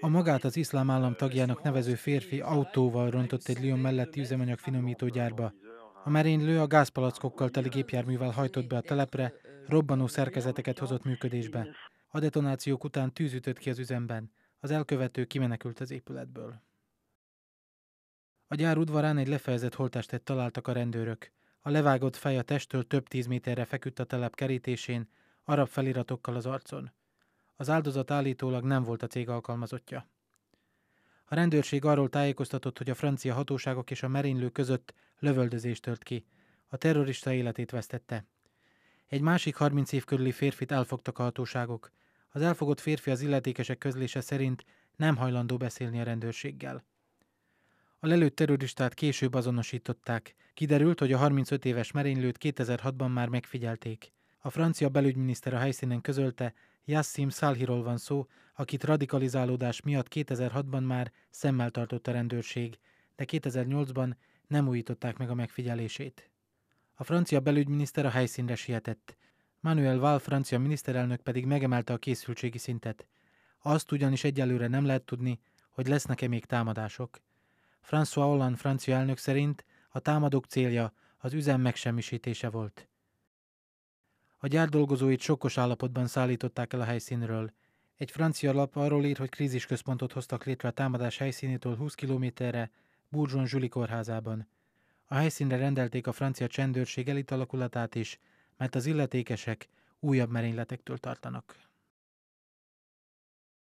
A magát az iszlám állam tagjának nevező férfi autóval rontott egy Lyon melletti üzemanyag finomítógyárba. A merénylő a gázpalackokkal teli gépjárművel hajtott be a telepre, robbanó szerkezeteket hozott működésbe. A detonációk után tűz ütött ki az üzemben. Az elkövető kimenekült az épületből. A gyár udvarán egy lefejezett holttestet találtak a rendőrök. A levágott fej a testtől több tíz méterre feküdt a telep kerítésén, arab feliratokkal az arcon. Az áldozat állítólag nem volt a cég alkalmazottja. A rendőrség arról tájékoztatott, hogy a francia hatóságok és a merénylő között lövöldözés tört ki. A terrorista életét vesztette. Egy másik 30 év körüli férfit elfogtak a hatóságok. Az elfogott férfi az illetékesek közlése szerint nem hajlandó beszélni a rendőrséggel. A lelőtt terroristát később azonosították. Kiderült, hogy a 35 éves merénylőt 2006-ban már megfigyelték. A francia belügyminiszter a helyszínen közölte, Yassim Szálhiról van szó, akit radikalizálódás miatt 2006-ban már szemmel tartott a rendőrség, de 2008-ban nem újították meg a megfigyelését. A francia belügyminiszter a helyszínre sietett. Manuel Val francia miniszterelnök pedig megemelte a készültségi szintet. Azt ugyanis egyelőre nem lehet tudni, hogy lesznek-e még támadások. François Hollande francia elnök szerint a támadók célja az üzem megsemmisítése volt. A gyár dolgozóit sokkos állapotban szállították el a helyszínről. Egy francia lap arról ír, hogy krízisközpontot hoztak létre a támadás helyszínétől 20 kilométerre, Burzson Zsüli kórházában. A helyszínre rendelték a francia csendőrség elitalakulatát is, mert az illetékesek újabb merényletektől tartanak.